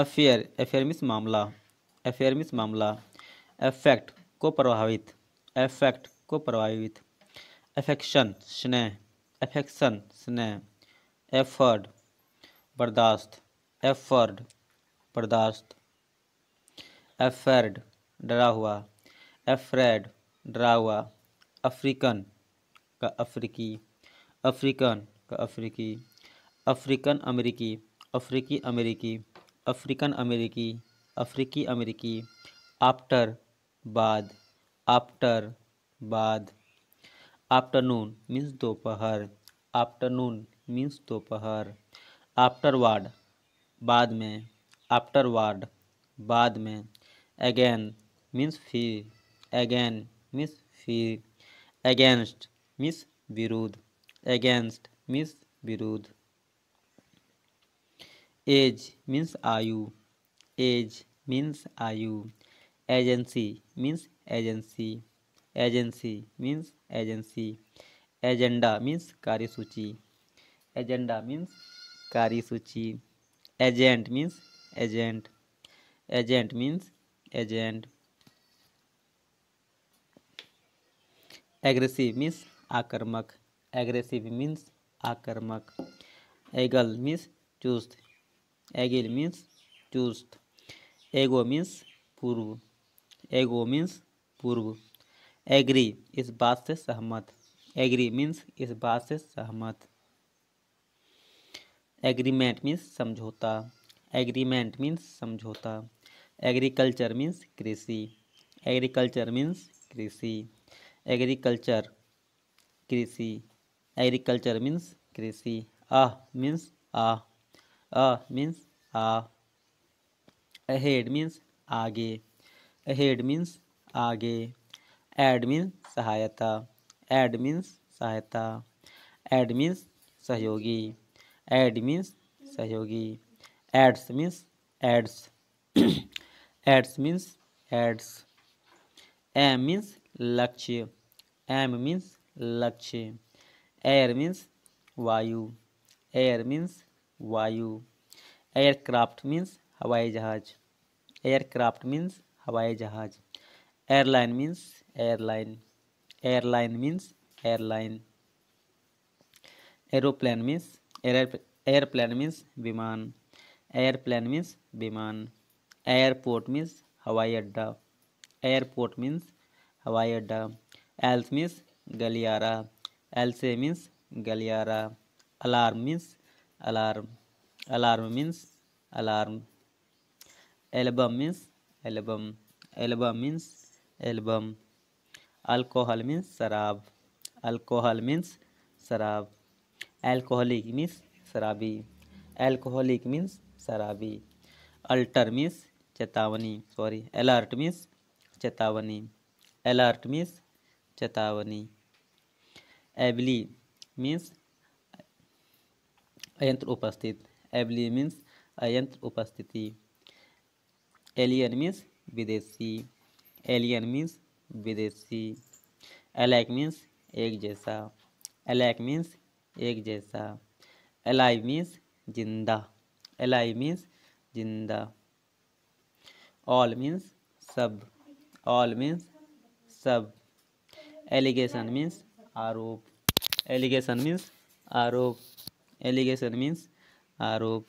affair affair मामला affair मामला effect को प्रभावित एफेक्ट को प्रभावित एफेक्शन स्नेह एफेक्शन स्नेह एफर्ड बर्दाश्त एफर्ड बर्दाश्त एफर्ड डरा हुआ एफ्रेड डरा हुआ अफ्रीकन का अफ्रीकी अफ्रीकन का अफ्रीकी अफ्रीकन अमेरिकी अफ्रीकी अमेरिकी अफ्रीकन अमेरिकी अफ्रीकी अमेरिकी आफ्टर बाद आफ्टर बाद आफ्टरनून मीन्स दोपहर आफ्टरनून मीन्स दोपहर आफ्टरवार्ड बाद में आफ्टरवार्ड बाद में अगेन मीन्स फिर अगेन मीन्स फिर अगेंस्ट मीन्स विरुद्ध अगेंस्ट मीन्स विरुद्ध एज मीन्स आयु एज मीन्स आयु agency means agency agency means agency agenda means कार्यसूची एजेंडा मीन्स कार्यसूची agent means agent agent means agent aggressive means आक्रमक एग्रेसिव मीन्स आक्रमक एगल मीन्स चुस्त एगिल मीन्स चुस्त एगो मीन्स पूर्व एगो मीन्स पूर्व एग्री इस बात से सहमत एग्री मीन्स इस बात से सहमत एग्रीमेंट मीन्स समझौता एग्रीमेंट मीन्स समझौता एग्रीकल्चर मीन्स कृषि एग्रीकल्चर मीन्स कृषि एग्रीकल्चर कृषि एग्रीकल्चर मीन्स कृषि आह मीन्स आह अ मीन्स आ अहेड मीन्स आगे अहेड मीन्स आगे एड मीन्स सहायता एड मीन्स सहायता एड मीन्स सहयोगी एड मीन्स सहयोगी AIDS means AIDS AIDS means AIDS aim means लक्ष्य एम मीन्स लक्ष्य एयर मीन्स वायु एयर मीन्स वायु एयरक्राफ्ट मीन्स हवाई जहाज एयरक्राफ्ट मीन्स हवाई जहाज airline means airline airline means airline aeroplane means airplane means विमान एयरप्लेन मीन्स विमान एयरपोर्ट मीन्स हवाई अड्डा एयरपोर्ट मीन्स हवाई अड्डा एल्स मीन्स गलियारा एल्से मीन्स गलियारा alarm means alarm alarm means alarm album means album album means album alcohol means शराब alcohol means शराब alcoholic means शराबी alcoholic means शराबी alter means चेतावनी सॉरी अलर्ट मीन्स चेतावनी अलर्ट मीन्स चेतावनी एबली मीन्स यंत्र उपस्थित एबली मीन्स अयंत्र उपस्थिति एलियन मीन्स विदेशी एलियन मीन्स विदेशी अलैक मीन्स एक जैसा अलैक मीन्स एक जैसा अलाइव मीन्स जिंदा अलाइव मीन्स जिंदा ऑल मीन्स सब ऑल मीन्स सब एलिगेशन मीन्स आरोप एलिगेशन मीन्स आरोप एलिगेशन मीन्स आरोप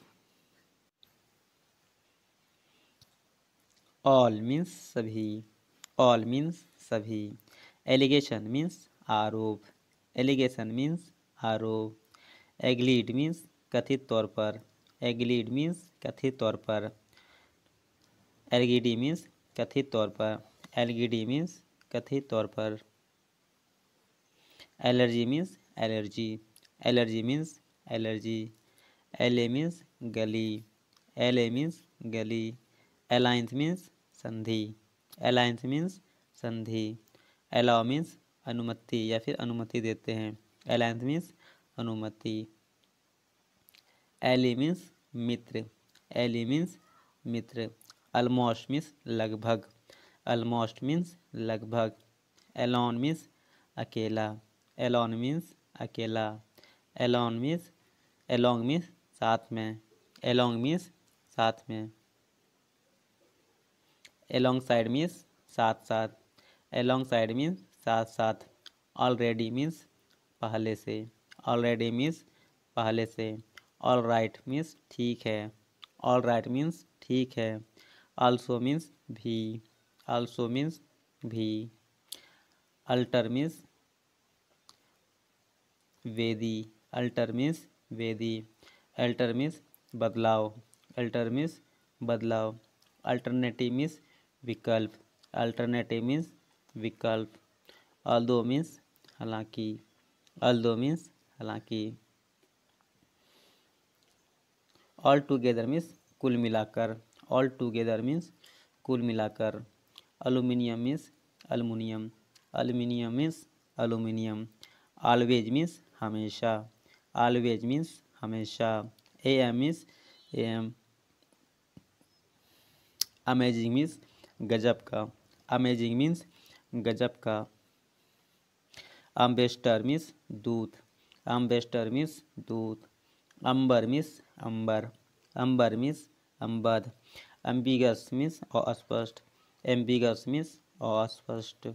ऑल मीन्स सभी ऑल मीन्स सभी एलिगेशन मीन्स आरोप एलिगेशन मीन्स आरोप एग्लीड मीन्स कथित तौर पर एग्लीड मीन्स कथित तौर पर एलगीडी मीन्स कथित तौर पर एलगीडी मीन्स कथित तौर पर allergy means allergy allergy means allergy alley means गली ए मीन्स गली अलायंस मीन्स संधि अलायंस मीन्स संधि अलाउ मीन्स अनुमति या फिर अनुमति देते हैं अलायंस मीन्स अनुमति एली मीन्स मित्र एली मीन्स मित्र अलमोस्ट मीन्स लगभग अलमोस्ट मीन्स लगभग एलॉन मीन्स अकेला एलॉन मीन्स अकेला एलॉन मीन्स एलोंग मीन्स साथ में एलोंग मीन्स साथ में एलोंग साइड मीन्स साथ साथ एलोंग साइड मीन्स साथ साथ ऑलरेडी मीन्स पहले से ऑलरेडी मीन्स पहले से ऑल राइट मीन्स ठीक है ऑल राइट मीन्स ठीक है ऑल्सो मीन्स भी आल्सो मीन्स भी अल्टर मीन्स वेदी अल्टर मीन्स वेदी एल्टर मीन्स बदलाव एल्टर मीन्स बदलाव अल्टरनेटिव मीन्स विकल्प अल्टरनेटिव मीन्स विकल्प अल्दो मीन्स हालांकि अल्दो मीन्स हालांकि ऑल टुगेदर मीन्स कुल मिलाकर ऑल टुगेदर मीन्स कुल मिलाकर aluminium means aluminium aluminium means aluminium always means हमेशा ऑलवेज मीन्स हमेशा A M means A M amazing means गजब का अमेजिंग मीन्स गजब का अम्बेस्टर मीन्स दूत अम्बेस्टर मीन्स दूत amber means amber amber means अम्बद अम्बिगस मीन्स अस्पष्ट एम्बिगस मीन्स अस्पष्ट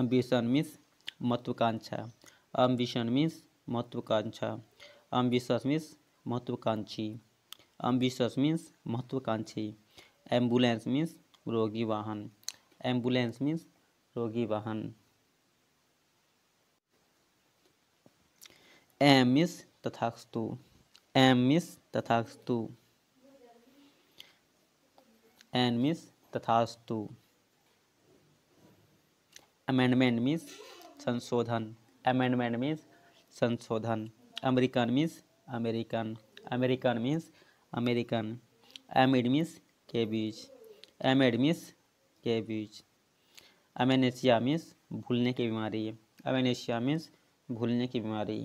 अम्बिशन मीन्स महत्वाकांक्षा अम्बिशन मीन्स महत्वाकांक्षा अम्बिशस मीन्स महत्वाकांक्षी अम्बिशस मीन्स महत्वाकांक्षी एम्बुलेंस मीन्स रोगी वाहन एम्बुलेंस मीन्स रोगी वाहन एम मीन्स तथास्तु एम मीन्स तथास्तु एन मीन्स तथास्तु अमेंडमेंट मीन्स संशोधन अमेंडमेंट मीन्स संशोधन American means American American means American amid एडमिस के बीच एम एडमिस के बीच अमेनेशिया मीन्स भूलने की बीमारी अमेनेशिया मीन्स भूलने की बीमारी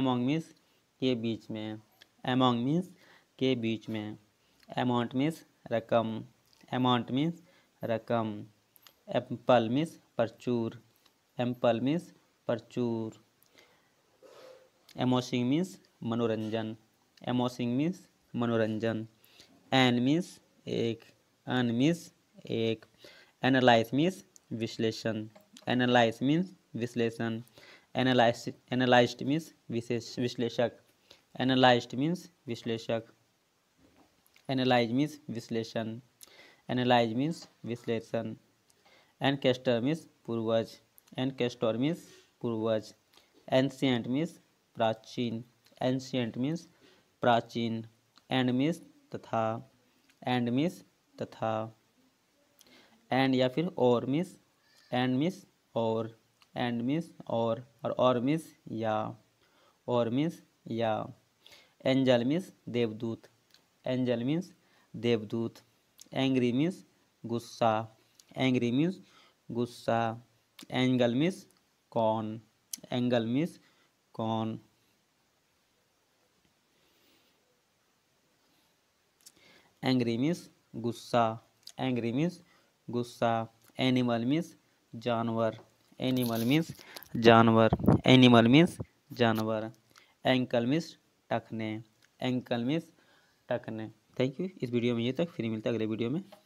एमोंग मीन्स के बीच में एमोंग मीन्स के बीच में अमाउंट मीन्स रकम अमाउंट मीन्स रकम एम्पल मीन्स प्रचूर एम्पल मीन्स प्रचूर एमोसिंग मीन्स मनोरंजन एमोसिंग मीन्स मनोरंजन एन मीन्स एक अन मीन्स एक एनालाइज मीन्स विश्लेषण एनालाइज मीन्स विश्लेषण एनालाइज एनालाइज मीन्स विशेष विश्लेषक एनालाइज मीन्स विश्लेषक एनालाइज मीन्स विश्लेषण एनालाइज मीन्स विश्लेषण एनकेस्टर मीन्स पूर्वज एनकेस्टर मीन्स पूर्वज एनशियंट मीन्स प्राचीन एंशियंट मीन्स प्राचीन एंड मीन्स तथा एंड मीन्स तथा एंड या फिर और मीन्स एंड मीन्स और एंड मीन्स और और और मीन्स या और मीन्स या एंजल मीन्स देवदूत एंजल मीन्स देवदूत एंग्री मीन्स गुस्सा एंग्री मीन्स गुस्सा एंगल मीन्स कौन एंगल मीन्स कौन एंग्री मीन्स गुस्सा एंग्री मीन्स गुस्सा एनिमल मीन्स जानवर एनिमल मीन्स जानवर एनिमल मीन्स जानवर एंकल मीन्स टखने एंकल मीन्स टखने थैंक यू इस वीडियो में ये तक फिर मिलता है अगले वीडियो में